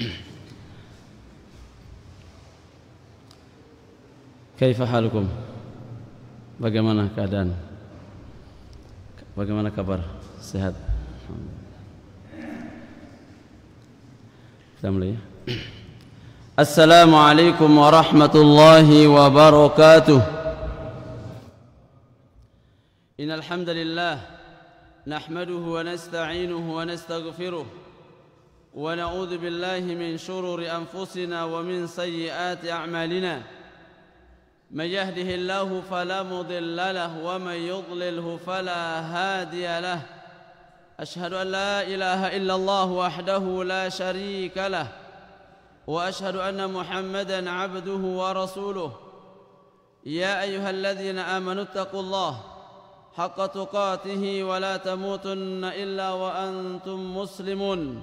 كيف حالكم بقمنا كادان بقمنا كبر تملي؟ السلام عليكم ورحمة الله وبركاته إن الحمد لله نحمده ونستعينه ونستغفره ونعوذ بالله من شرور أنفسنا ومن سيئات أعمالنا من يهده الله فلا مضل له ومن يضلله فلا هادي له أشهد أن لا إله إلا الله وحده لا شريك له وأشهد أن محمدًا عبده ورسوله يا أيها الذين آمنوا اتقوا الله حق تقاته ولا تموتن إلا وأنتم مسلمون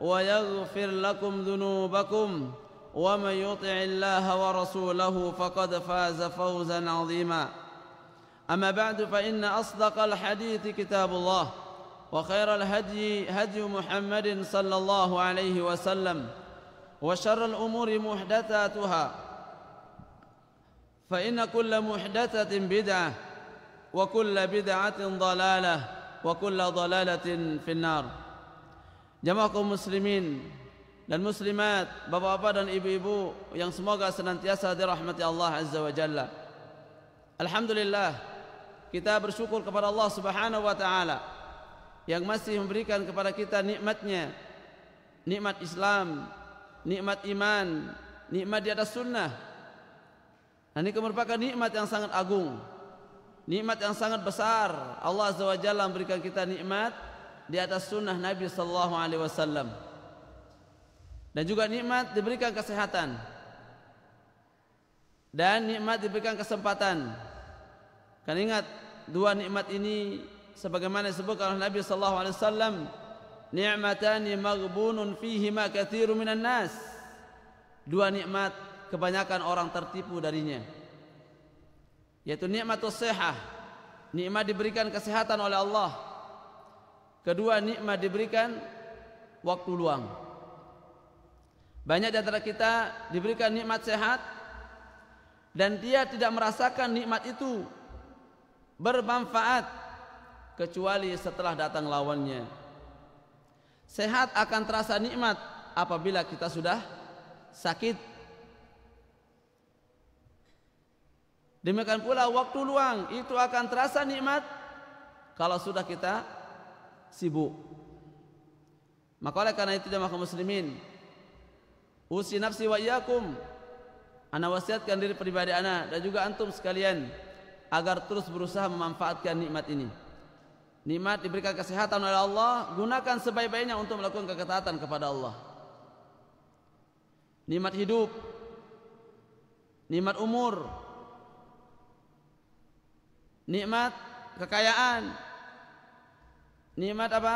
ويغفر لكم ذنوبكم ومن يطع الله ورسوله فقد فاز فوزا عظيما أما بعد فإن أصدق الحديث كتاب الله وخير الهدي هدي محمد صلى الله عليه وسلم وشر الأمور محدثاتها فإن كل محدثة بدعة وكل بدعة ضلالة وكل ضلالة في النار Jamaah kaum muslimin dan muslimat, bapak-bapak dan ibu-ibu yang semoga senantiasa dirahmati Allah Azza wa Jalla. Alhamdulillah, kita bersyukur kepada Allah Subhanahu wa taala yang masih memberikan kepada kita nikmatnya, nikmat Islam, nikmat iman, nikmat di atas sunnah. Dan ini merupakan nikmat yang sangat agung, nikmat yang sangat besar. Allah Azza wa Jalla memberikan kita nikmat di atas sunnah Nabi sallallahu alaihi wasallam. Dan juga nikmat diberikan kesehatan. Dan nikmat diberikan kesempatan. Kan ingat dua nikmat ini sebagaimana disebutkan oleh Nabi sallallahu alaihi wasallam, nikmatan yang maghbunun fihi ma katsirun nas." Dua nikmat kebanyakan orang tertipu darinya. Yaitu nikmat sehat, nikmat diberikan kesehatan oleh Allah. Kedua nikmat diberikan waktu luang. Banyak di antara kita diberikan nikmat sehat dan dia tidak merasakan nikmat itu bermanfaat kecuali setelah datang lawannya. Sehat akan terasa nikmat apabila kita sudah sakit. Demikian pula waktu luang itu akan terasa nikmat kalau sudah kita sibuk. Maka oleh karena itu jemaah kaum muslimin, usi nafsi wa iyyakum. Ana wasiatkan diri pribadi ana dan juga antum sekalian agar terus berusaha memanfaatkan nikmat ini. Nikmat diberikan kesehatan oleh Allah, gunakan sebaik-baiknya untuk melakukan ketaatan kepada Allah. Nikmat hidup, nikmat umur, nikmat kekayaan, nikmat apa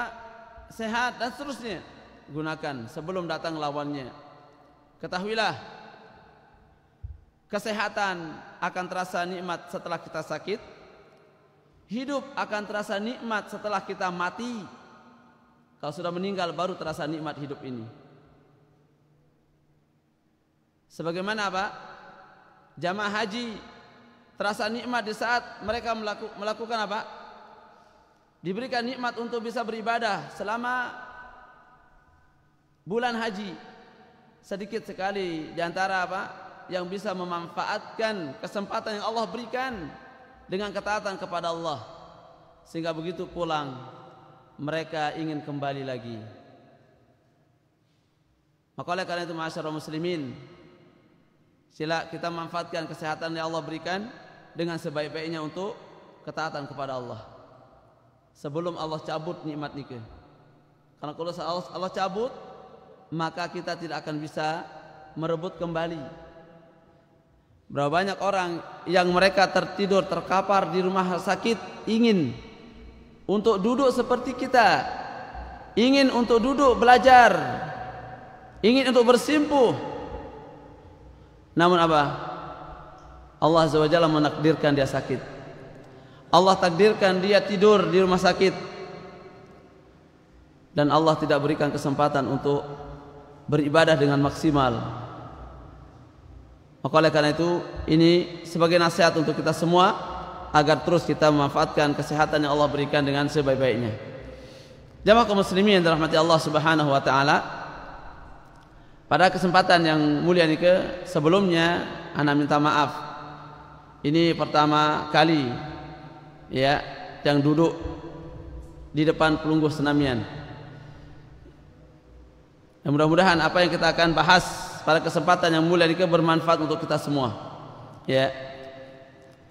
sehat dan seterusnya gunakan sebelum datang lawannya ketahuilah kesehatan akan terasa nikmat setelah kita sakit hidup akan terasa nikmat setelah kita mati kalau sudah meninggal baru terasa nikmat hidup ini sebagaimana apa jamaah haji terasa nikmat di saat mereka melakukan apa diberikan nikmat untuk bisa beribadah selama bulan haji sedikit sekali diantara apa yang bisa memanfaatkan kesempatan yang Allah berikan dengan ketaatan kepada Allah sehingga begitu pulang mereka ingin kembali lagi maka oleh karena itu masyarakat muslimin sila kita manfaatkan kesehatan yang Allah berikan dengan sebaik-baiknya untuk ketaatan kepada Allah sebelum Allah cabut nikmat nikah. Karena kalau Allah, Allah cabut, maka kita tidak akan bisa merebut kembali. Berapa banyak orang yang mereka tertidur terkapar di rumah sakit ingin untuk duduk seperti kita, ingin untuk duduk belajar, ingin untuk bersimpuh. Namun apa? Allah SWT menakdirkan dia sakit. Allah takdirkan dia tidur di rumah sakit dan Allah tidak berikan kesempatan untuk beribadah dengan maksimal. Maka oleh karena itu ini sebagai nasihat untuk kita semua agar terus kita memanfaatkan kesehatan yang Allah berikan dengan sebaik-baiknya. Jamaah kaum muslimin yang dirahmati Allah Subhanahu wa taala. Pada kesempatan yang mulia ini ke sebelumnya ana minta maaf. Ini pertama kali ya yang duduk di depan pelunggu senamian. Dan mudah-mudahan apa yang kita akan bahas pada kesempatan yang mulia ini bermanfaat untuk kita semua. Ya.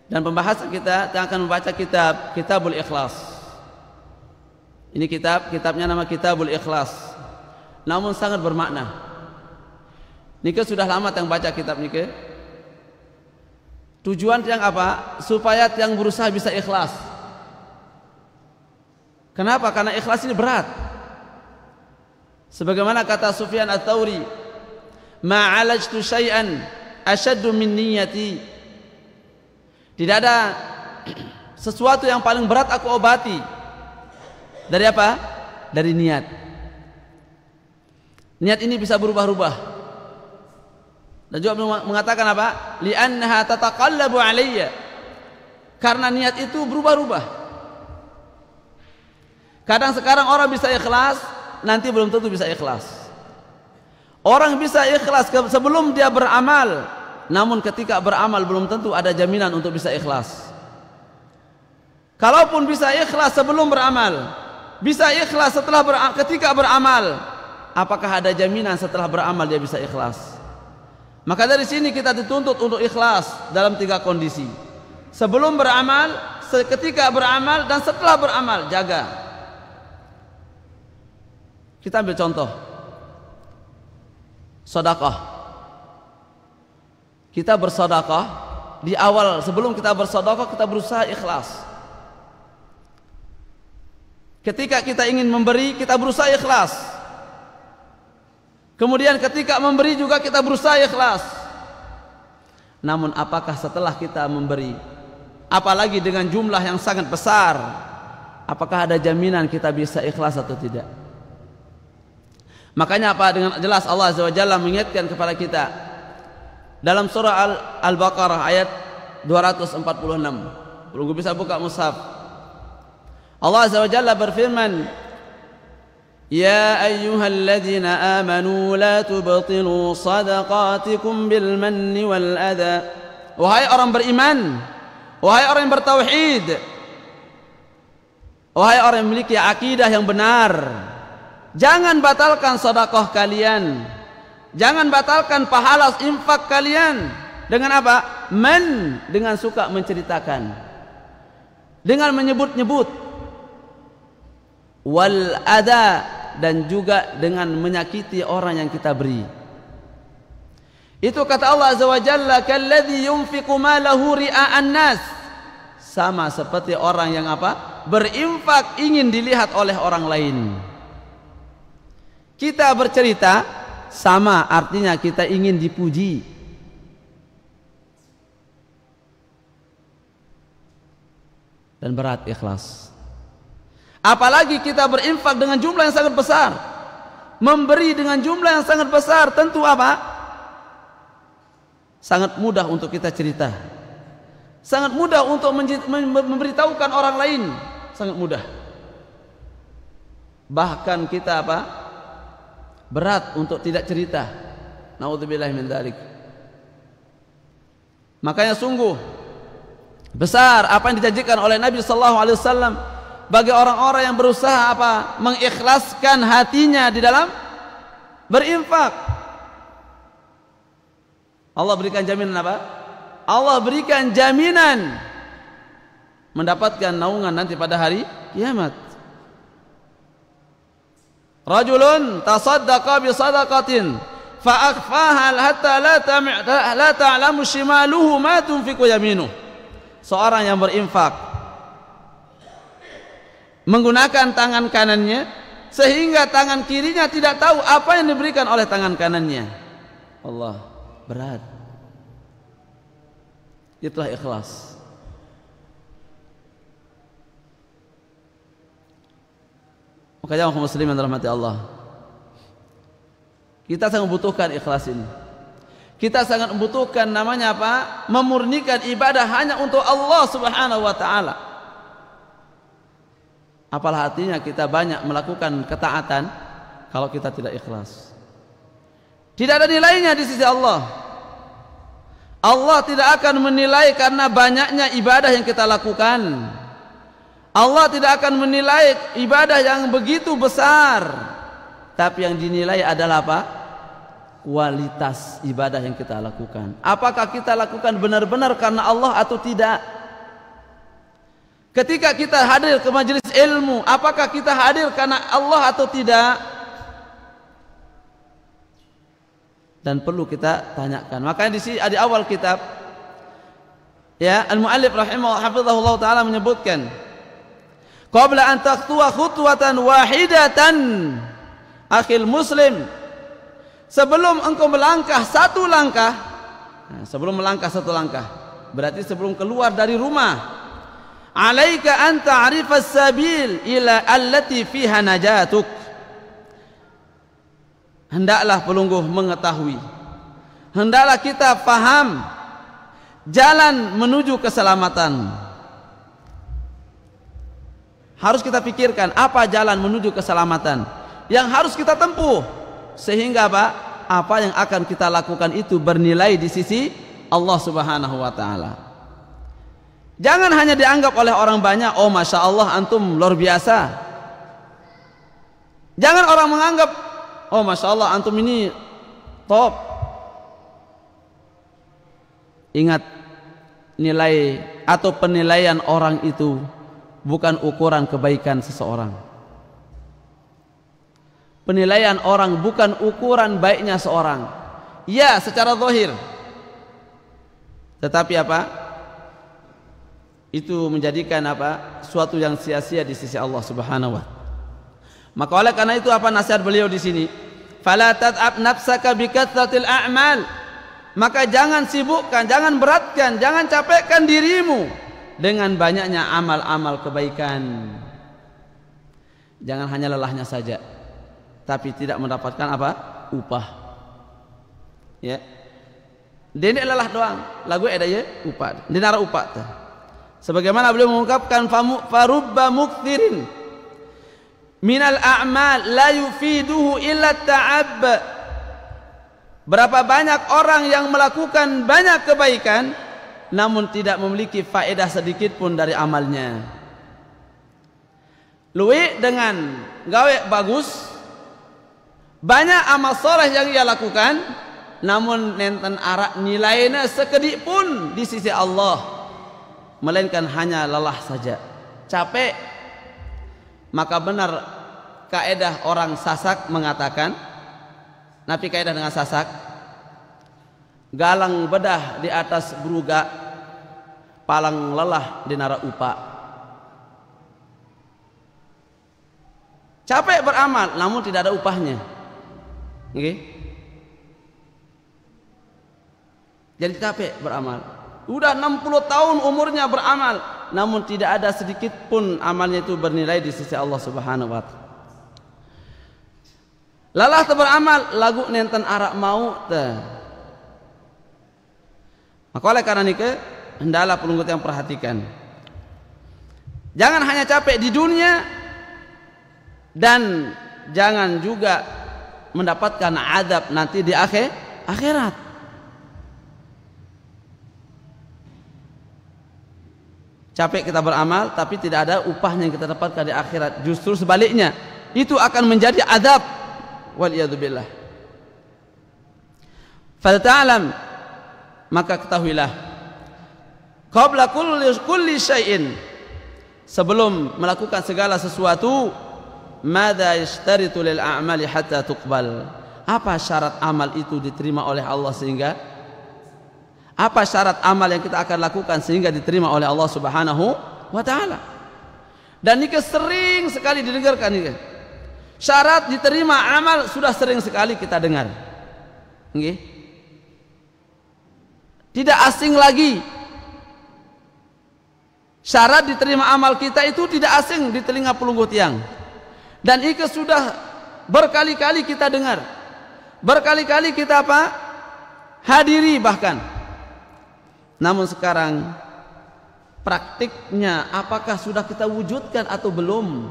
Dan pembahasan kita yang akan membaca kitab Kitabul Ikhlas. Ini kitab, kitabnya nama Kitabul Ikhlas. Namun sangat bermakna. Nike sudah lama yang baca kitab Nike. Tujuan yang apa? Supaya yang berusaha bisa ikhlas. Kenapa? Karena ikhlas ini berat. Sebagaimana kata Sufyan ats tawri "Ma'alajtu syai'an asyaddu min niyyati." Tidak ada sesuatu yang paling berat aku obati dari apa? Dari niat. Niat ini bisa berubah-ubah. Dan juga mengatakan apa? Li'annaha tataqallabu alayya. Karena niat itu berubah-ubah. Kadang sekarang orang bisa ikhlas, nanti belum tentu bisa ikhlas. Orang bisa ikhlas sebelum dia beramal, namun ketika beramal belum tentu ada jaminan untuk bisa ikhlas. Kalaupun bisa ikhlas sebelum beramal, bisa ikhlas setelah ber ketika beramal, apakah ada jaminan setelah beramal dia bisa ikhlas? Maka dari sini kita dituntut untuk ikhlas dalam tiga kondisi. Sebelum beramal, ketika beramal dan setelah beramal jaga. Kita ambil contoh. Sedekah. Kita bersedekah di awal sebelum kita bersedekah kita berusaha ikhlas. Ketika kita ingin memberi, kita berusaha ikhlas. Kemudian ketika memberi juga kita berusaha ikhlas. Namun apakah setelah kita memberi apalagi dengan jumlah yang sangat besar apakah ada jaminan kita bisa ikhlas atau tidak? Makanya apa dengan jelas Allah Azza wa Jalla mengingatkan kepada kita dalam surah Al-Baqarah ayat 246. Belum bisa buka mushaf. Allah Azza wa Jalla berfirman, يا أيها الذين آمنوا لا تبطلوا صدقاتكم بالمن والأذى Wahai orang beriman Wahai orang yang bertauhid Wahai orang memiliki akidah yang benar Jangan batalkan sodakoh kalian Jangan batalkan pahala infak kalian Dengan apa? Men Dengan suka menceritakan Dengan menyebut-nyebut Wal ada dan juga dengan menyakiti orang yang kita beri. Itu kata Allah Azza wa Jalla, "Kalladzi yunfiqu malahu ria'an nas." Sama seperti orang yang apa? Berinfak ingin dilihat oleh orang lain. Kita bercerita sama artinya kita ingin dipuji. Dan berat ikhlas. Apalagi kita berinfak dengan jumlah yang sangat besar. Memberi dengan jumlah yang sangat besar, tentu apa? Sangat mudah untuk kita cerita. Sangat mudah untuk memberitahukan orang lain, sangat mudah. Bahkan kita apa? Berat untuk tidak cerita. Nauzubillah min dzalik. Makanya sungguh besar apa yang dijanjikan oleh Nabi sallallahu alaihi wasallam bagi orang-orang yang berusaha apa mengikhlaskan hatinya di dalam berinfak Allah berikan jaminan apa Allah berikan jaminan mendapatkan naungan nanti pada hari kiamat Rajulun tasaddaqa bi sadaqatin fa akhfaha hatta la ta'lamu shimaluhu ma tunfiqu yaminuh seorang yang berinfak menggunakan tangan kanannya sehingga tangan kirinya tidak tahu apa yang diberikan oleh tangan kanannya. Allah berat. Itulah ikhlas. Makanya jamaah muslim yang dirahmati Allah. Kita sangat membutuhkan ikhlas ini. Kita sangat membutuhkan namanya apa? Memurnikan ibadah hanya untuk Allah Subhanahu wa taala. Apalah artinya kita banyak melakukan ketaatan kalau kita tidak ikhlas. Tidak ada nilainya di sisi Allah. Allah tidak akan menilai karena banyaknya ibadah yang kita lakukan. Allah tidak akan menilai ibadah yang begitu besar. Tapi yang dinilai adalah apa? Kualitas ibadah yang kita lakukan. Apakah kita lakukan benar-benar karena Allah atau tidak? Ketika kita hadir ke majelis ilmu, apakah kita hadir karena Allah atau tidak? Dan perlu kita tanyakan. Makanya di sini di awal kitab ya, Al-Muallif rahimahullah taala menyebutkan qabla an taqtuwa khutwatan wahidatan akhil muslim sebelum engkau melangkah satu langkah nah, sebelum melangkah satu langkah berarti sebelum keluar dari rumah alaika an ta'rifas sabil ila allati fiha najatuk hendaklah pelungguh mengetahui hendaklah kita faham jalan menuju keselamatan harus kita pikirkan apa jalan menuju keselamatan yang harus kita tempuh sehingga pak apa yang akan kita lakukan itu bernilai di sisi Allah Subhanahu wa taala Jangan hanya dianggap oleh orang banyak, oh masya Allah antum luar biasa. Jangan orang menganggap, oh masya Allah antum ini top. Ingat nilai atau penilaian orang itu bukan ukuran kebaikan seseorang. Penilaian orang bukan ukuran baiknya seorang. Ya, secara zahir. Tetapi apa? itu menjadikan apa suatu yang sia-sia di sisi Allah Subhanahu wa Maka oleh karena itu apa nasihat beliau di sini? Fala tat'ab nafsaka bikatsratil a'mal. Maka jangan sibukkan, jangan beratkan, jangan capekkan dirimu dengan banyaknya amal-amal kebaikan. Jangan hanya lelahnya saja tapi tidak mendapatkan apa? upah. Ya. Dene lelah doang, lagu ada ya upah. Dinara upah tuh. sebagaimana beliau mengungkapkan farubba muktirin minal a'mal la yufiduhu illa ta'ab berapa banyak orang yang melakukan banyak kebaikan namun tidak memiliki faedah sedikit pun dari amalnya luwe dengan gawe bagus banyak amal soleh yang ia lakukan namun nenten arak nilainya sekedik pun di sisi Allah melainkan hanya lelah saja capek maka benar kaedah orang sasak mengatakan Nabi kaedah dengan sasak galang bedah di atas beruga palang lelah di nara upa capek beramal namun tidak ada upahnya okay? jadi capek beramal Udah 60 tahun umurnya beramal, namun tidak ada sedikit pun amalnya itu bernilai di sisi Allah Subhanahu wa taala. Lalah beramal lagu nenten arak mau te. Maka oleh karena nike hendalah penunggut yang perhatikan. Jangan hanya capek di dunia dan jangan juga mendapatkan adab nanti di akhir akhirat. Capek kita beramal tapi tidak ada upahnya yang kita dapatkan di akhirat. Justru sebaliknya, itu akan menjadi adab Waliyadzubillah. Falta'lam maka ketahuilah qabla kulli kulli syai'in sebelum melakukan segala sesuatu madza yashtaritu lil a'mali hatta tuqbal apa syarat amal itu diterima oleh Allah sehingga apa syarat amal yang kita akan lakukan sehingga diterima oleh Allah Subhanahu wa taala? Dan ini sering sekali didengarkan ini. Syarat diterima amal sudah sering sekali kita dengar. Tidak asing lagi Syarat diterima amal kita itu tidak asing di telinga pelunggu tiang. Dan ini sudah berkali-kali kita dengar. Berkali-kali kita apa? Hadiri bahkan. Namun sekarang praktiknya apakah sudah kita wujudkan atau belum?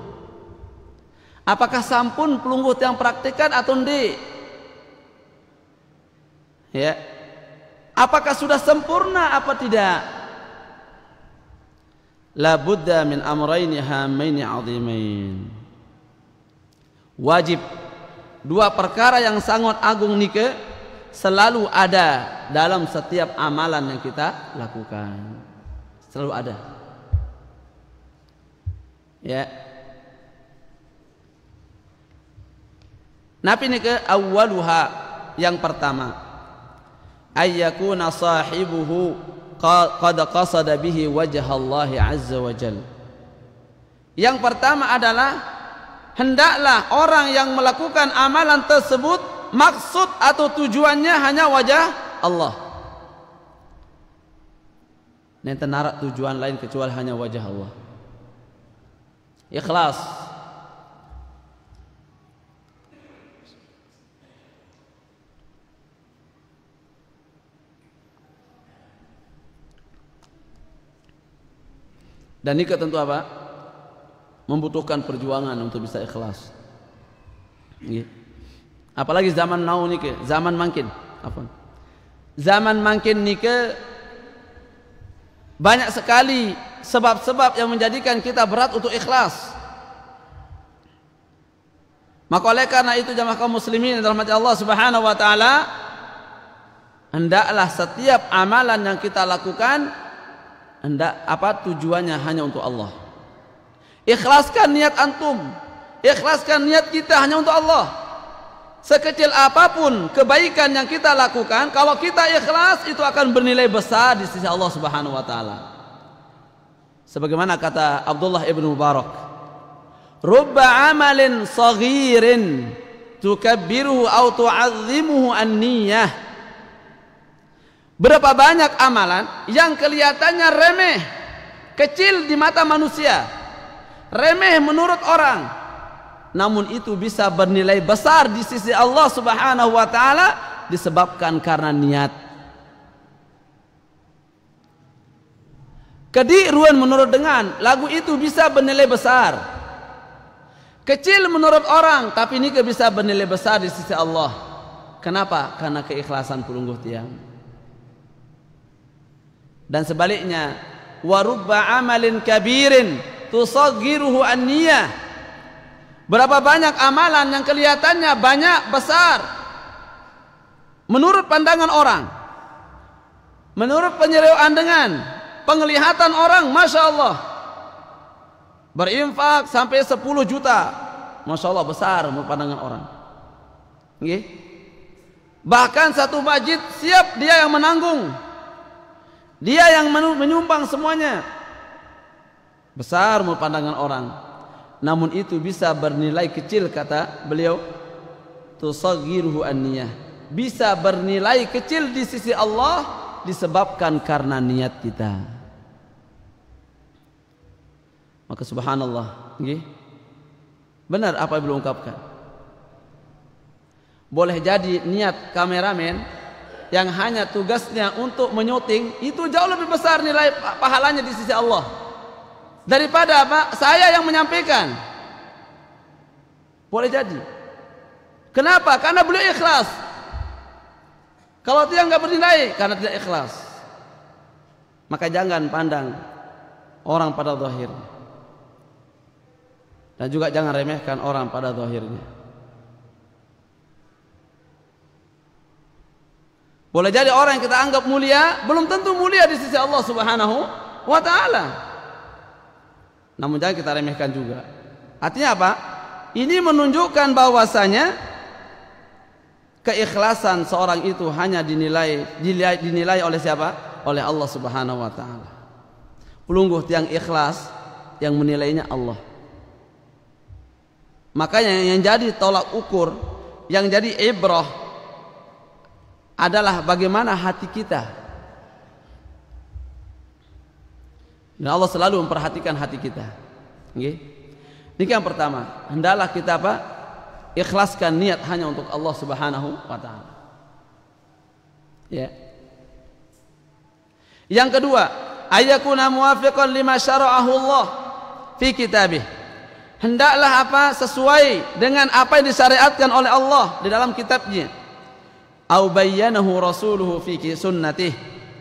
Apakah sampun pelungguh yang praktikan atau ndi? Ya. Apakah sudah sempurna apa tidak? La budda min amrayn hamaini azimain. Wajib dua perkara yang sangat agung nike selalu ada dalam setiap amalan yang kita lakukan. Selalu ada. Ya. Nabi ini ke awaluha yang pertama. Ayyakuna sahibuhu qad qasada bihi wajah Allah azza wa jal. Yang pertama adalah hendaklah orang yang melakukan amalan tersebut maksud atau tujuannya hanya wajah Allah. Nen narak tujuan lain kecuali hanya wajah Allah. Ikhlas. Dan nikah tentu apa? Membutuhkan perjuangan untuk bisa ikhlas. Gitu apalagi zaman nau ke zaman makin apa zaman ni ke banyak sekali sebab-sebab yang menjadikan kita berat untuk ikhlas maka oleh karena itu jamaah kaum muslimin dalam hati Allah subhanahu wa ta'ala Hendaklah setiap amalan yang kita lakukan hendak apa tujuannya hanya untuk Allah. Ikhlaskan niat antum. Ikhlaskan niat kita hanya untuk Allah sekecil apapun kebaikan yang kita lakukan kalau kita ikhlas itu akan bernilai besar di sisi Allah Subhanahu wa taala. Sebagaimana kata Abdullah ibnu Mubarak, "Rubba 'amalin saghirin tukabbiruhu aw tu'azzimuhu an-niyyah." Berapa banyak amalan yang kelihatannya remeh, kecil di mata manusia, remeh menurut orang, namun itu bisa bernilai besar di sisi Allah Subhanahu wa taala disebabkan karena niat. Kediruan menurut dengan lagu itu bisa bernilai besar. Kecil menurut orang tapi ini bisa bernilai besar di sisi Allah. Kenapa? Karena keikhlasan pelungguh tiang. Dan sebaliknya, warubba amalin kabirin tusaghiruhu an-niyah Berapa banyak amalan yang kelihatannya banyak besar menurut pandangan orang. Menurut penyerewaan dengan penglihatan orang, Masya Allah. Berinfak sampai 10 juta. Masya Allah besar menurut pandangan orang. Okay. Bahkan satu masjid siap dia yang menanggung. Dia yang menyumbang semuanya. Besar menurut pandangan orang namun itu bisa bernilai kecil kata beliau tusaghiruhu an bisa bernilai kecil di sisi Allah disebabkan karena niat kita maka subhanallah benar apa yang belum ungkapkan boleh jadi niat kameramen yang hanya tugasnya untuk menyuting itu jauh lebih besar nilai pahalanya di sisi Allah daripada apa saya yang menyampaikan boleh jadi kenapa karena beliau ikhlas kalau tidak nggak bernilai karena tidak ikhlas maka jangan pandang orang pada zahirnya dan juga jangan remehkan orang pada zahirnya boleh jadi orang yang kita anggap mulia belum tentu mulia di sisi Allah Subhanahu wa taala namun jangan kita remehkan juga. Artinya apa? Ini menunjukkan bahwasanya keikhlasan seorang itu hanya dinilai dinilai, dinilai oleh siapa? Oleh Allah Subhanahu wa taala. Pelungguh yang ikhlas yang menilainya Allah. Makanya yang jadi tolak ukur, yang jadi ibrah adalah bagaimana hati kita Dan Allah selalu memperhatikan hati kita. Ini yang pertama, hendalah kita apa? Ikhlaskan niat hanya untuk Allah Subhanahu wa taala. Ya. Yang kedua, ayakuna muwafiqan lima syara'ahu Allah fi kitabih. Hendaklah apa sesuai dengan apa yang disyariatkan oleh Allah di dalam kitabnya. Au bayyanahu rasuluhu fi sunnatih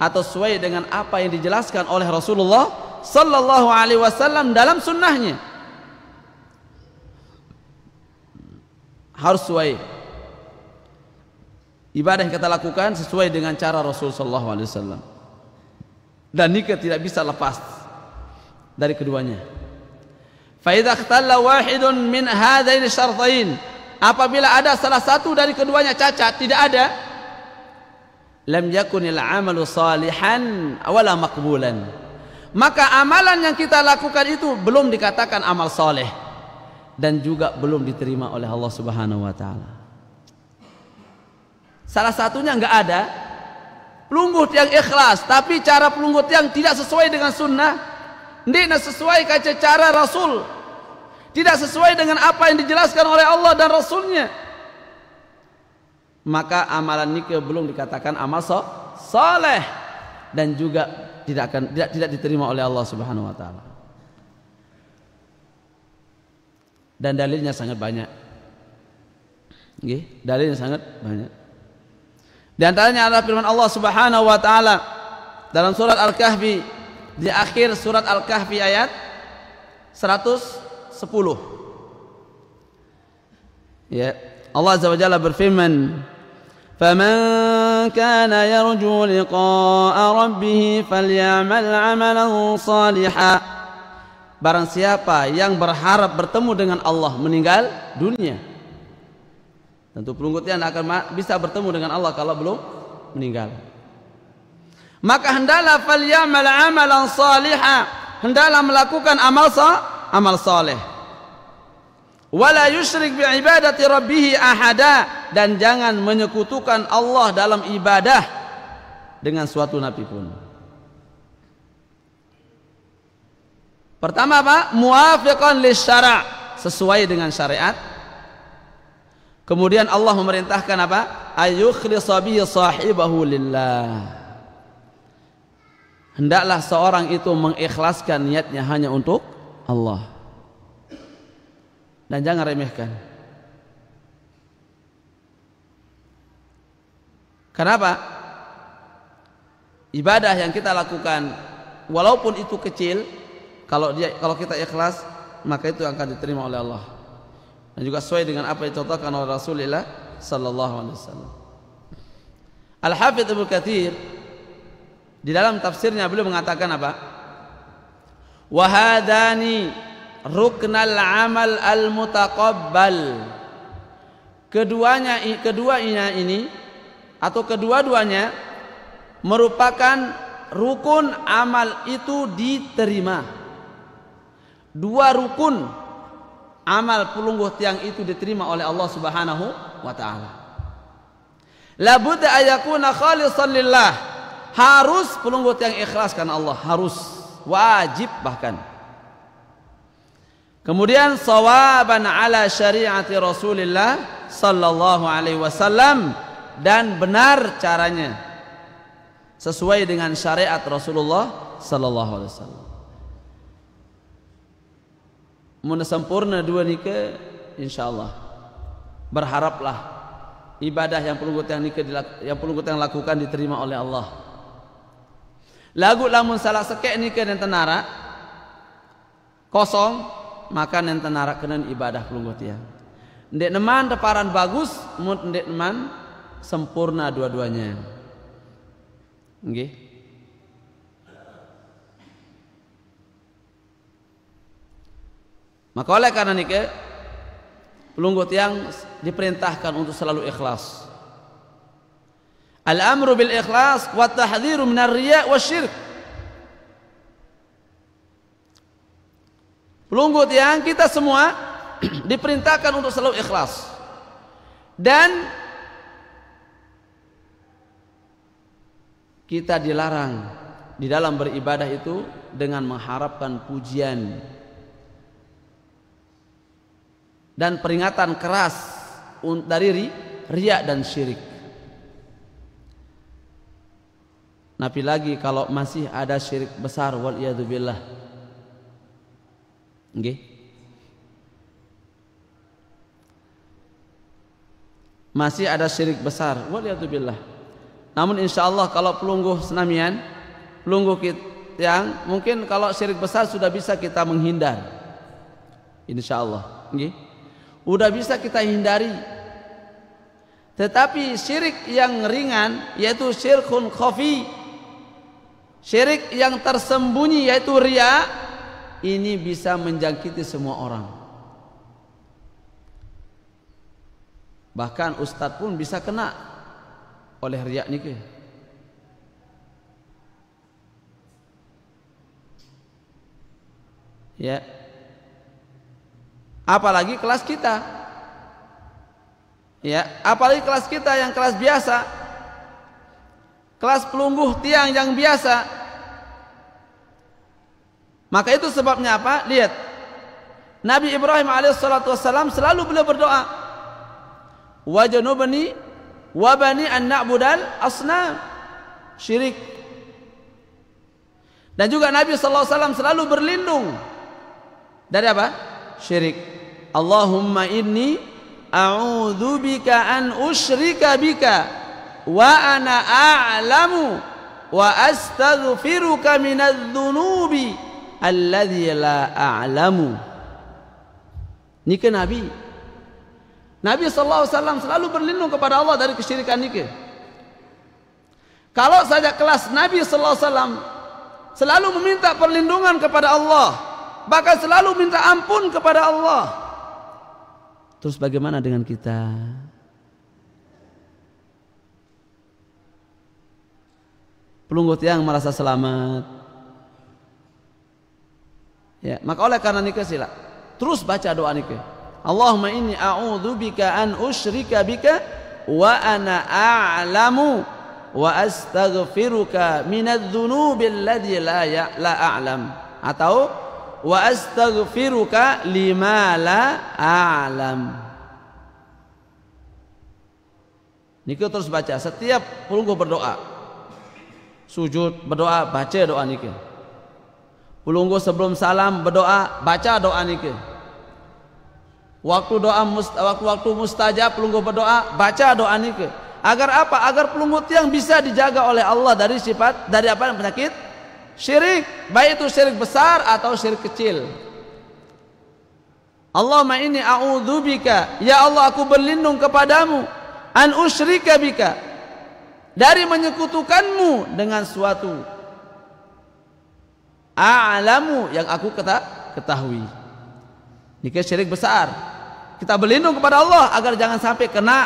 atau sesuai dengan apa yang dijelaskan oleh Rasulullah sallallahu alaihi wasallam dalam sunnahnya harus sesuai ibadah yang kita lakukan sesuai dengan cara Rasul sallallahu alaihi wasallam dan nikah tidak bisa lepas dari keduanya fa idza wahidun min hadain syartain apabila ada salah satu dari keduanya cacat tidak ada lam yakunil amalu salihan wala makbulan maka amalan yang kita lakukan itu belum dikatakan amal soleh dan juga belum diterima oleh Allah Subhanahu wa taala. Salah satunya nggak ada pelunggut yang ikhlas, tapi cara pelunggut yang tidak sesuai dengan sunnah, tidak sesuai kaca cara Rasul, tidak sesuai dengan apa yang dijelaskan oleh Allah dan Rasulnya. nya maka amalan nike belum dikatakan amal so, soleh dan juga tidak akan tidak tidak diterima oleh Allah Subhanahu wa taala. Dan dalilnya sangat banyak. Nggih, dalilnya sangat banyak. Di antaranya adalah firman Allah Subhanahu wa taala dalam surat Al-Kahfi di akhir surat Al-Kahfi ayat 110. Ya, Allah Azza wa Jalla berfirman فَمَنْ كَانَ يَرْجُو لِقَاءَ رَبِّهِ فَلْيَعْمَلْ عَمَلًا صَالِحًا Barang siapa yang berharap bertemu dengan Allah meninggal dunia Tentu pelungutnya akan bisa bertemu dengan Allah kalau belum meninggal Maka hendalah فَلْيَعْمَلْ عَمَلًا صَالِحًا Hendalah melakukan amal sah, amal soleh wala yusyrik bi ibadati rabbih ahada dan jangan menyekutukan Allah dalam ibadah dengan suatu nabi pun. Pertama apa? Muwafiqan li sesuai dengan syariat. Kemudian Allah memerintahkan apa? Ayukhlisa bihi sahibahu lillah. Hendaklah seorang itu mengikhlaskan niatnya hanya untuk Allah dan jangan remehkan. Kenapa? Ibadah yang kita lakukan walaupun itu kecil, kalau dia kalau kita ikhlas maka itu akan diterima oleh Allah. Dan juga sesuai dengan apa yang dicontohkan oleh Rasulullah sallallahu alaihi wasallam. Al-Hafidz Ibnu Katsir di dalam tafsirnya beliau mengatakan apa? Wahadani ruknal amal al mutaqabbal keduanya keduanya ini atau kedua-duanya merupakan rukun amal itu diterima dua rukun amal pulungguh tiang itu diterima oleh Allah Subhanahu wa taala labudda ayakuna khalisan lillah harus pulungguh tiang ikhlas karena Allah harus wajib bahkan Kemudian sawaban ala syariati Rasulullah sallallahu alaihi wasallam dan benar caranya sesuai dengan syariat Rasulullah sallallahu alaihi wasallam. Mun sempurna dua nikah insyaallah. Berharaplah ibadah yang perlu kita nikah yang perlu kita lakukan diterima oleh Allah. Lagu lamun salah sekek nikah dan tenara kosong maka nenta narakanan ibadah pelunggut ya ndek neman teparan bagus mut ndek neman sempurna dua-duanya nggih Maka oleh karena nike pelunggut yang diperintahkan untuk selalu ikhlas. Al-amru bil ikhlas wa tahdhiru minar riya' wasyirk. Pelunggut yang kita semua diperintahkan untuk selalu ikhlas. Dan kita dilarang di dalam beribadah itu dengan mengharapkan pujian dan peringatan keras dari ria dan syirik. Napi lagi kalau masih ada syirik besar wal billah Nggih. Masih ada syirik besar. Waliyatubillah. Namun insya Allah kalau pelungguh senamian, pelungguh kita yang mungkin kalau syirik besar sudah bisa kita menghindar. Insya Allah. Nggih. Udah bisa kita hindari. Tetapi syirik yang ringan yaitu syirkun khafi. Syirik yang tersembunyi yaitu ria ini bisa menjangkiti semua orang. Bahkan ustadz pun bisa kena oleh riak niki. Ya. Apalagi kelas kita. Ya, apalagi kelas kita yang kelas biasa. Kelas pelungguh tiang yang biasa maka itu sebabnya apa? Lihat. Nabi Ibrahim alaihissalam selalu beliau berdoa. Wajanubani wabani anak budal, asna Syirik. Dan juga Nabi sallallahu alaihi wasallam selalu berlindung dari apa? Syirik. Allahumma inni a'udzubika an usyrika bika wa ana a'lamu wa astaghfiruka minadz alladzi la a'lamu ni ke nabi Nabi sallallahu alaihi selalu berlindung kepada Allah dari kesyirikan nike. Kalau saja kelas Nabi sallallahu alaihi selalu meminta perlindungan kepada Allah, bahkan selalu minta ampun kepada Allah. Terus bagaimana dengan kita? Pelunggut yang merasa selamat, Ya, maka oleh karena nikah sila terus baca doa nikah. Allahumma inni a'udzubika an usyrika bika wa ana a'lamu wa astaghfiruka minadz-dzunubi alladzi la ya, la a'lam atau wa astaghfiruka lima la a'lam. nikah terus baca setiap pulung berdoa. Sujud berdoa baca doa nikah. Ulunggu sebelum salam berdoa, baca doa nike. Waktu doa must, waktu waktu mustajab pelunggu berdoa, baca doa nike. Agar apa? Agar pelunggu yang bisa dijaga oleh Allah dari sifat dari apa yang penyakit syirik, baik itu syirik besar atau syirik kecil. Allahumma ini a'udzubika, ya Allah aku berlindung kepadamu an usyrika bika dari menyekutukanmu dengan suatu a'lamu yang aku ketahui ini syirik besar kita berlindung kepada Allah agar jangan sampai kena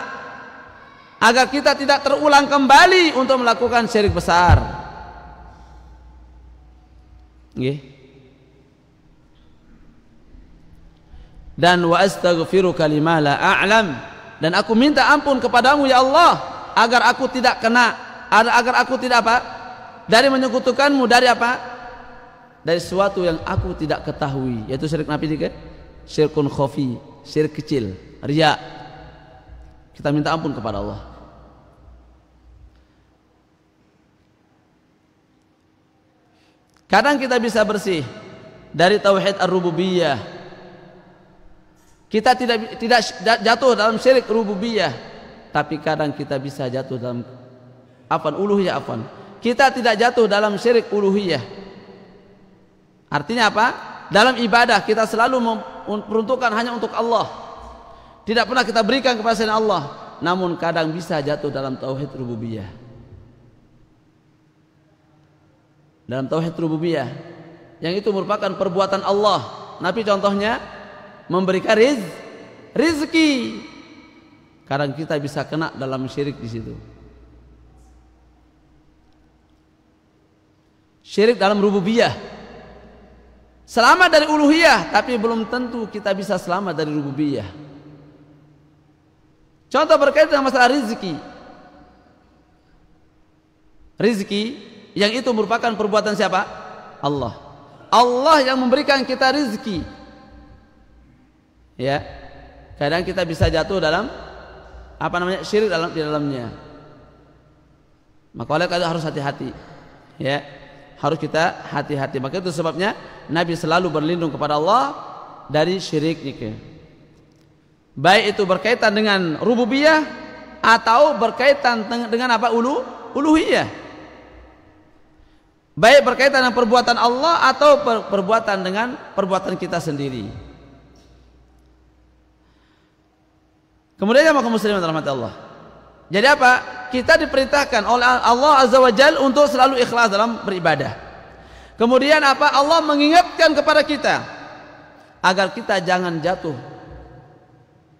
agar kita tidak terulang kembali untuk melakukan syirik besar Nggih dan wa astaghfiruka lima la a'lam dan aku minta ampun kepadamu ya Allah agar aku tidak kena agar aku tidak apa dari menyekutukanmu dari apa dari sesuatu yang aku tidak ketahui yaitu syirik nabi tiga syirkun khafi syirik kecil riya kita minta ampun kepada Allah kadang kita bisa bersih dari tauhid ar-rububiyah kita tidak tidak jatuh dalam syirik rububiyah tapi kadang kita bisa jatuh dalam afan uluhiyah afan kita tidak jatuh dalam syirik uluhiyah Artinya apa? Dalam ibadah kita selalu memperuntukkan hanya untuk Allah. Tidak pernah kita berikan kepada selain Allah. Namun kadang bisa jatuh dalam tauhid rububiyah. Dalam tauhid rububiyah yang itu merupakan perbuatan Allah. Nabi contohnya memberikan riz, rizki. Kadang kita bisa kena dalam syirik di situ. Syirik dalam rububiyah Selamat dari uluhiyah, tapi belum tentu kita bisa selamat dari rububiyah. Contoh berkaitan dengan masalah rizki. Rizki yang itu merupakan perbuatan siapa? Allah. Allah yang memberikan kita rizki. Ya, kadang kita bisa jatuh dalam apa namanya syirik dalam di dalamnya. Maka oleh itu harus hati-hati. Ya, harus kita hati-hati. Maka itu sebabnya Nabi selalu berlindung kepada Allah dari syirik nikah. Baik itu berkaitan dengan rububiyah atau berkaitan dengan apa ulu uluhiyah. Baik berkaitan dengan perbuatan Allah atau perbuatan dengan perbuatan kita sendiri. Kemudian yang muslimin rahmat Allah. Jadi apa? Kita diperintahkan oleh Allah Azza wa Jal untuk selalu ikhlas dalam beribadah. Kemudian apa? Allah mengingatkan kepada kita agar kita jangan jatuh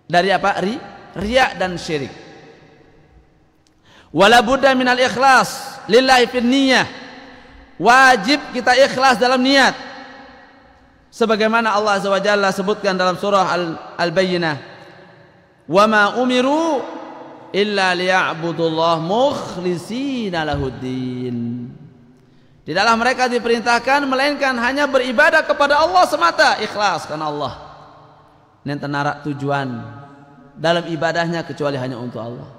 dari apa? Ri, riya dan syirik. Wala budda minal ikhlas lillahi fin niyyah. Wajib kita ikhlas dalam niat. Sebagaimana Allah Azza wa Jalla sebutkan dalam surah Al-Bayyinah. Wa ma umiru illa liya'budullah mukhlisina lahuddin. Tidaklah mereka diperintahkan melainkan hanya beribadah kepada Allah semata, ikhlas karena Allah. Nenten narak tujuan dalam ibadahnya kecuali hanya untuk Allah.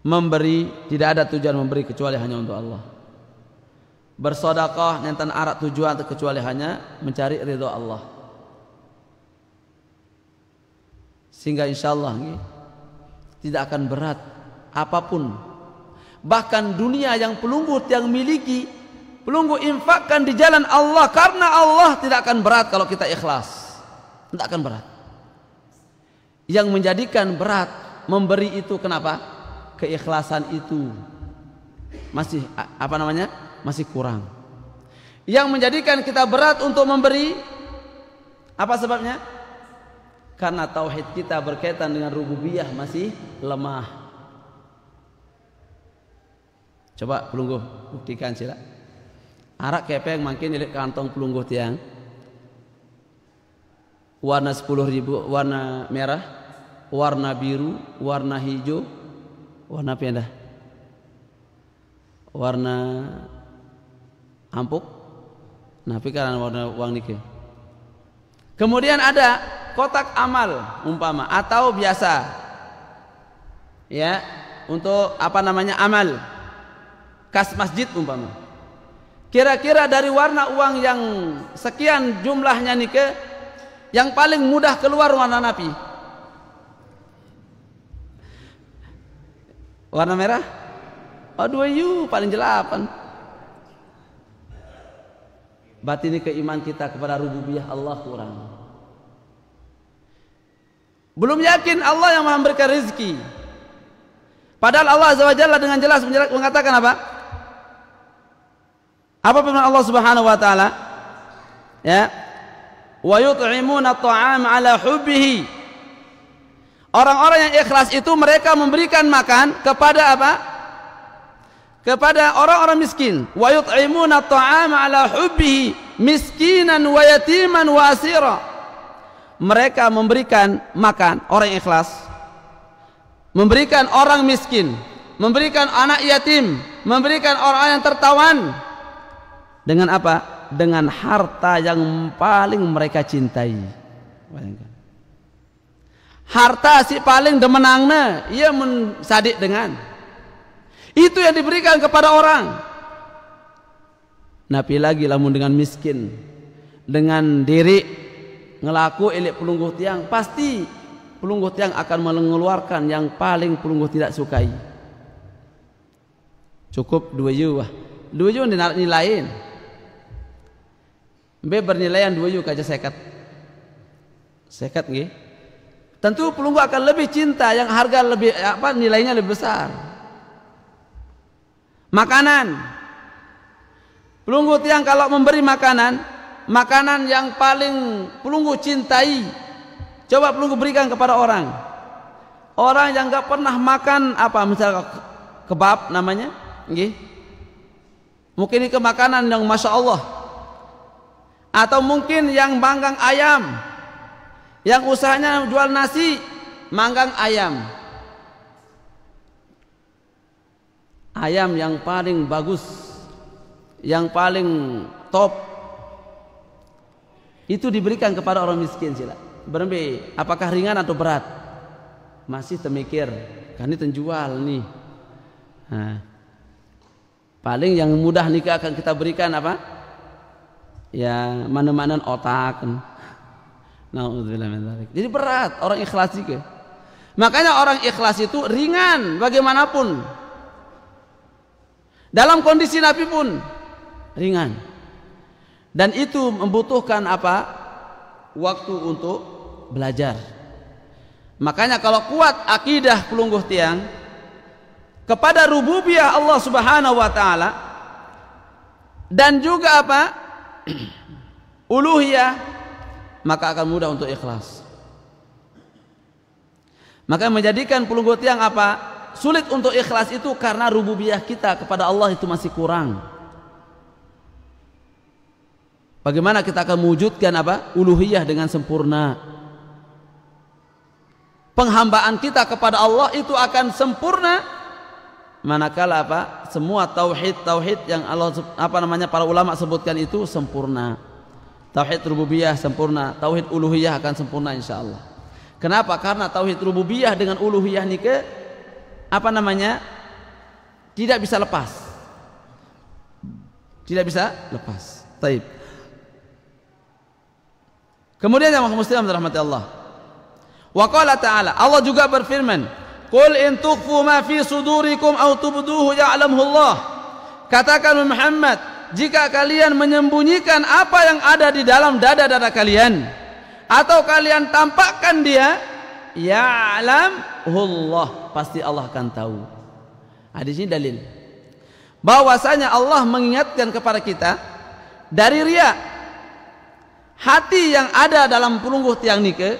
Memberi tidak ada tujuan memberi kecuali hanya untuk Allah. Bersodakoh nenten arak tujuan kecuali hanya mencari ridho Allah. Sehingga Allah nggih tidak akan berat apapun. Bahkan dunia yang pelunggu yang miliki, pelunggu infakkan di jalan Allah karena Allah tidak akan berat kalau kita ikhlas. Tidak akan berat. Yang menjadikan berat memberi itu kenapa? Keikhlasan itu masih apa namanya? Masih kurang. Yang menjadikan kita berat untuk memberi apa sebabnya? karena tauhid kita berkaitan dengan rububiyah masih lemah. Coba pelunggu buktikan sila. Arak kepeng makin nilai kantong pelunggu tiang. Warna sepuluh ribu, warna merah, warna biru, warna hijau, warna apa dah? Warna ampuk. Nah, pikiran warna wangi Kemudian ada kotak amal umpama atau biasa ya untuk apa namanya amal kas masjid umpama kira-kira dari warna uang yang sekian jumlahnya nih ke yang paling mudah keluar warna napi warna merah aduh yu paling jelapan batin keiman kita kepada rububiyah Allah kurang belum yakin Allah yang memberikan rezeki. Padahal Allah Azza wa Jalla dengan jelas mengatakan apa? Apa firman Allah Subhanahu wa taala? Ya. Wa yut'imuna at'am ala hubbihi. Orang-orang yang ikhlas itu mereka memberikan makan kepada apa? Kepada orang-orang miskin. Wa yut'imuna at'am ala hubbihi miskinan wa yatiman wa asira mereka memberikan makan orang ikhlas memberikan orang miskin memberikan anak yatim memberikan orang yang tertawan dengan apa? dengan harta yang paling mereka cintai harta si paling demenangnya ia mensadik dengan itu yang diberikan kepada orang napi lagi lamun dengan miskin dengan diri ngelaku elek pelungguh tiang pasti pelungguh tiang akan mengeluarkan yang paling pelungguh tidak sukai cukup dua yuah dua yuah be B bernilaian dua yuah kaca sekat sekat nggih tentu pelunggu akan lebih cinta yang harga lebih apa nilainya lebih besar makanan pelunggu tiang kalau memberi makanan makanan yang paling pelunggu cintai coba pelunggu berikan kepada orang orang yang nggak pernah makan apa misalnya kebab namanya nggih mungkin ke makanan yang masya Allah atau mungkin yang manggang ayam yang usahanya jual nasi manggang ayam ayam yang paling bagus yang paling top itu diberikan kepada orang miskin sila berhenti apakah ringan atau berat masih terpikir kan ini tenjual nih nah. paling yang mudah nikah akan kita berikan apa ya mana-mana otak jadi berat orang ikhlas juga makanya orang ikhlas itu ringan bagaimanapun dalam kondisi Nabi pun ringan dan itu membutuhkan apa? Waktu untuk belajar. Makanya kalau kuat akidah pelungguh tiang kepada rububiyah Allah Subhanahu wa taala dan juga apa? uluhiyah maka akan mudah untuk ikhlas. Maka menjadikan pelungguh tiang apa? Sulit untuk ikhlas itu karena rububiyah kita kepada Allah itu masih kurang. Bagaimana kita akan mewujudkan apa? Uluhiyah dengan sempurna. Penghambaan kita kepada Allah itu akan sempurna manakala apa? Semua tauhid-tauhid yang Allah apa namanya para ulama sebutkan itu sempurna. Tauhid rububiyah sempurna, tauhid uluhiyah akan sempurna insyaallah. Kenapa? Karena tauhid rububiyah dengan uluhiyah ini ke apa namanya? Tidak bisa lepas. Tidak bisa lepas. Taib. Kemudian yang muslim rahmati Allah. Wa qala ta'ala, Allah juga berfirman, "Qul in tukhfu ma fi sudurikum aw tubduhu ya'lamhu Allah." Katakan Muhammad, jika kalian menyembunyikan apa yang ada di dalam dada-dada kalian atau kalian tampakkan dia, ya'lamhu Allah, pasti Allah akan tahu. Hadis nah, ini dalil bahwasanya Allah mengingatkan kepada kita dari riya hati yang ada dalam pelungguh tiang nike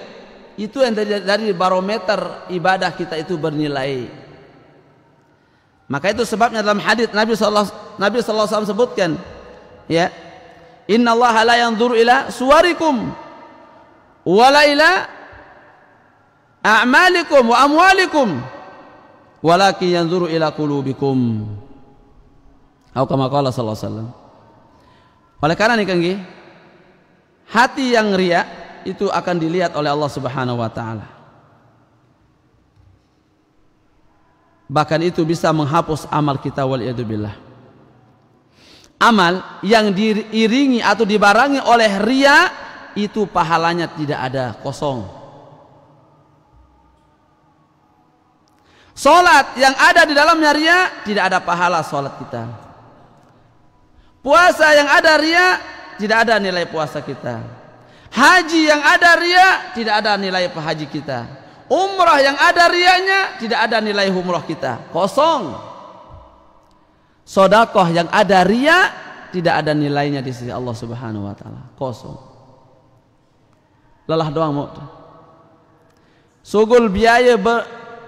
itu yang dari, dari barometer ibadah kita itu bernilai maka itu sebabnya dalam hadis Nabi saw. Nabi saw sebutkan ya Inna Allah la yanzuru ila suwarikum wala ila a'malikum wa amwalikum walakin yanzuru ila qulubikum atau kama qala sallallahu alaihi wasallam oleh karena nih kanggih hati yang ria itu akan dilihat oleh Allah Subhanahu wa taala. Bahkan itu bisa menghapus amal kita wal billah. Amal yang diiringi atau dibarangi oleh ria itu pahalanya tidak ada kosong. Salat yang ada di dalamnya ria tidak ada pahala salat kita. Puasa yang ada ria tidak ada nilai puasa kita. Haji yang ada ria, tidak ada nilai haji kita. Umrah yang ada rianya, tidak ada nilai umrah kita. Kosong. Sodakoh yang ada ria, tidak ada nilainya di sisi Allah Subhanahu wa taala. Kosong. Lelah doang mau. Sugul biaya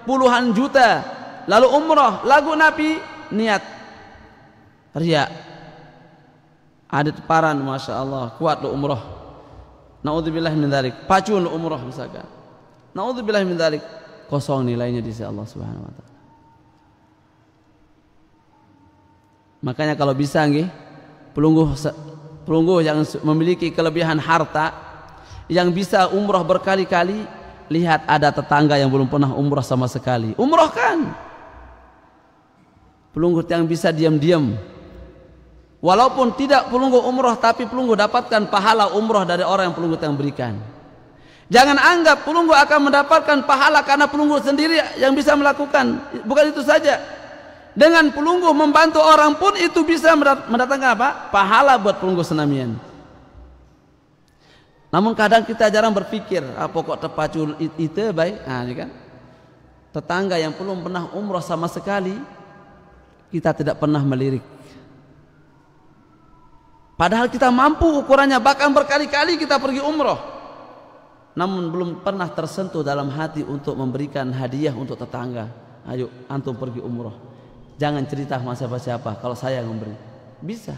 puluhan juta, lalu umrah, lagu Nabi niat ria ada teparan masya Allah kuat lo umroh naudzubillah min dzalik pacu lo umroh misalkan naudzubillah min dzalik kosong nilainya di sisi Allah Subhanahu wa taala makanya kalau bisa nggih pelungguh pelungguh yang memiliki kelebihan harta yang bisa umroh berkali-kali lihat ada tetangga yang belum pernah umroh sama sekali umroh kan pelungguh yang bisa diam-diam Walaupun tidak pelunggu umroh tapi pelunggu dapatkan pahala umroh dari orang yang pelunggu yang berikan. Jangan anggap pelunggu akan mendapatkan pahala karena pelunggu sendiri yang bisa melakukan. Bukan itu saja. Dengan pelunggu membantu orang pun itu bisa mendatangkan apa? Pahala buat pelunggu senamian. Namun kadang kita jarang berpikir, ah, pokok terpacu itu baik. Nah, ini ya kan. Tetangga yang belum pernah umroh sama sekali, kita tidak pernah melirik Padahal kita mampu ukurannya, bahkan berkali-kali kita pergi umroh. Namun belum pernah tersentuh dalam hati untuk memberikan hadiah untuk tetangga. Ayo, antum pergi umroh. Jangan cerita sama siapa-siapa kalau saya yang memberi. Bisa.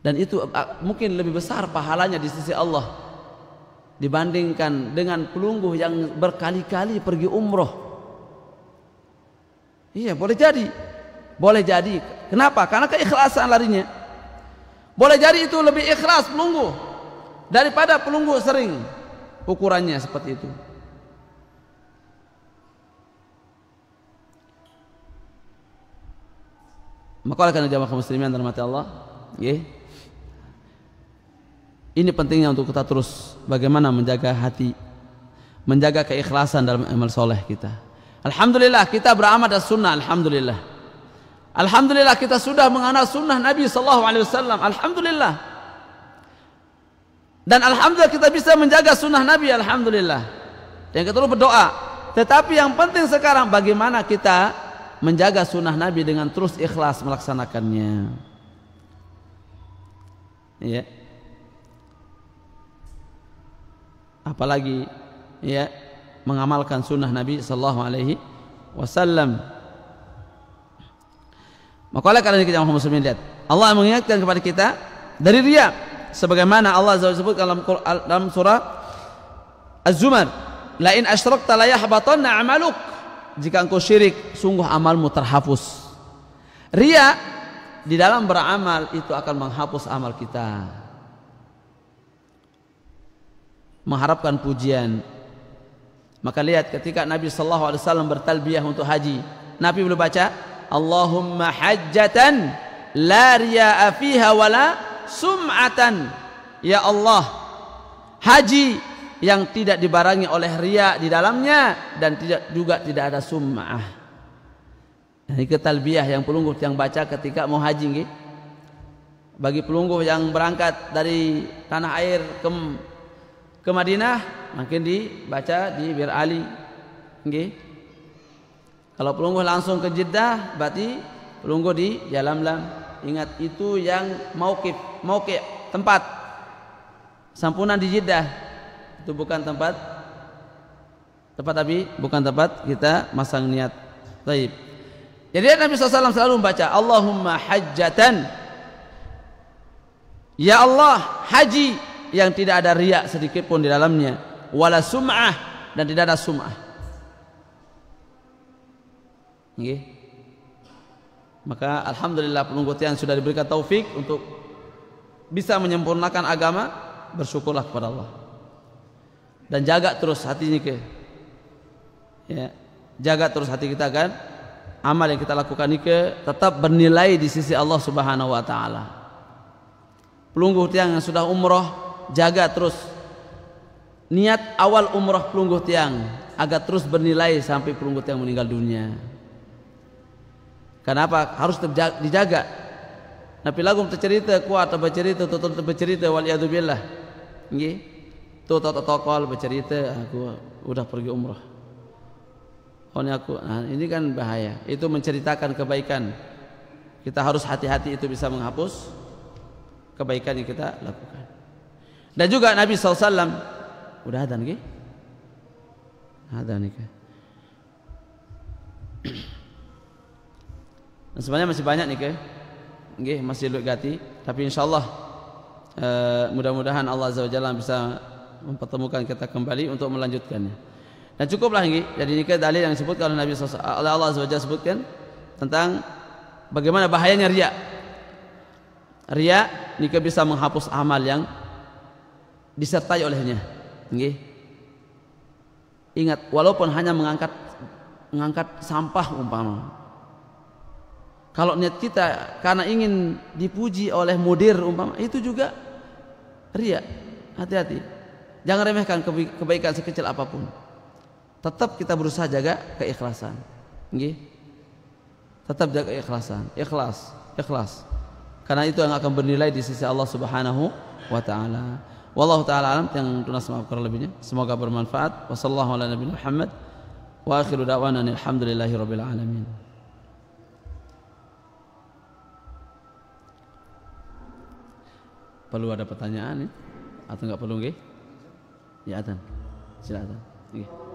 Dan itu mungkin lebih besar pahalanya di sisi Allah dibandingkan dengan pelungguh yang berkali-kali pergi umroh. Iya, boleh jadi Boleh jadi. Kenapa? Karena keikhlasan larinya. Boleh jadi itu lebih ikhlas pelunggu daripada pelunggu sering ukurannya seperti itu. Maka oleh karena jamaah muslimin dan mati Allah, ya. Ini pentingnya untuk kita terus bagaimana menjaga hati, menjaga keikhlasan dalam amal soleh kita. Alhamdulillah kita beramal dan sunnah. Alhamdulillah. Alhamdulillah kita sudah mengenal sunnah Nabi Sallallahu Alaihi Wasallam. Alhamdulillah. Dan alhamdulillah kita bisa menjaga sunnah Nabi. Alhamdulillah. Yang kita perlu berdoa. Tetapi yang penting sekarang bagaimana kita menjaga sunnah Nabi dengan terus ikhlas melaksanakannya. Ya. Apalagi ya mengamalkan sunnah Nabi Sallallahu Alaihi Wasallam. Maka oleh karena kita muslimin lihat, Allah mengingatkan kepada kita dari riya sebagaimana Allah Azza sebut dalam dalam surah Az-Zumar, "Lain asyrakta la yahbatanna 'amaluk." Jika engkau syirik, sungguh amalmu terhapus. Ria di dalam beramal itu akan menghapus amal kita. Mengharapkan pujian. Maka lihat ketika Nabi sallallahu alaihi wasallam bertalbiyah untuk haji, Nabi belum baca Allahumma hajjatan la riya'a fiha wala sum'atan. Ya Allah, haji yang tidak dibarengi oleh riya di dalamnya dan tidak juga tidak ada sum'ah. Ini ketalbiyah yang pelungguh yang baca ketika mau haji nggih. Bagi pelungguh yang berangkat dari tanah air ke ke Madinah, makin dibaca di Bir Ali. gitu. Kalau pelungguh langsung ke Jeddah berarti pelungguh di Jalamlam. Ingat itu yang mau ke tempat. Sampunan di Jeddah itu bukan tempat tempat tapi bukan tempat kita masang niat. Baik. Jadi Nabi SAW selalu membaca Allahumma hajjatan Ya Allah haji yang tidak ada riak sedikit pun di dalamnya wala sum'ah dan tidak ada sum'ah Okay. Maka Alhamdulillah penunggu tiang sudah diberikan taufik untuk bisa menyempurnakan agama. Bersyukurlah kepada Allah. Dan jaga terus hatinya ke. Ya. Jaga terus hati kita kan. Amal yang kita lakukan ini ke tetap bernilai di sisi Allah subhanahu wa ta'ala. Pelunggu tiang yang sudah umroh, jaga terus niat awal umroh pelunggu tiang agar terus bernilai sampai pelunggu tiang meninggal dunia. Kenapa? Harus dijaga. Nabi lagum tercerita, kuat bercerita, tutur bercerita, waliyadubillah. Nggih. Tuh tokol bercerita, aku udah pergi umroh. Oh ini aku, nah, ini kan bahaya. Itu menceritakan kebaikan. Kita harus hati-hati itu bisa menghapus kebaikan yang kita lakukan. Dan juga Nabi SAW udah ada nih. Ada nih. Dan sebenarnya masih banyak nih ke? Okay, masih luk gati. Tapi insyaAllah uh, mudah-mudahan Allah Azza wa Jalla bisa mempertemukan kita kembali untuk melanjutkannya. Dan cukuplah ini. Jadi ini ke dalil yang disebut kalau Nabi SAW, Allah Azza wa Jalla sebutkan tentang bagaimana bahayanya riak. Riak ini ke bisa menghapus amal yang disertai olehnya. Okay. Ingat, walaupun hanya mengangkat mengangkat sampah umpama Kalau niat kita karena ingin dipuji oleh mudir umpama itu juga ria. Hati-hati. Jangan remehkan kebaikan sekecil apapun. Tetap kita berusaha jaga keikhlasan. Nggih. Tetap jaga keikhlasan. Ikhlas, ikhlas. Karena itu yang akan bernilai di sisi Allah Subhanahu wa taala. Wallahu taala alam yang tunas maafkan lebihnya. Semoga bermanfaat. Wassallallahu ala nabiyina Muhammad wa akhiru da'wana alhamdulillahi rabbil alamin. Perlu ada pertanyaan ya? Atau nggak perlu nggih? Ya, ada Silakan. Nggih.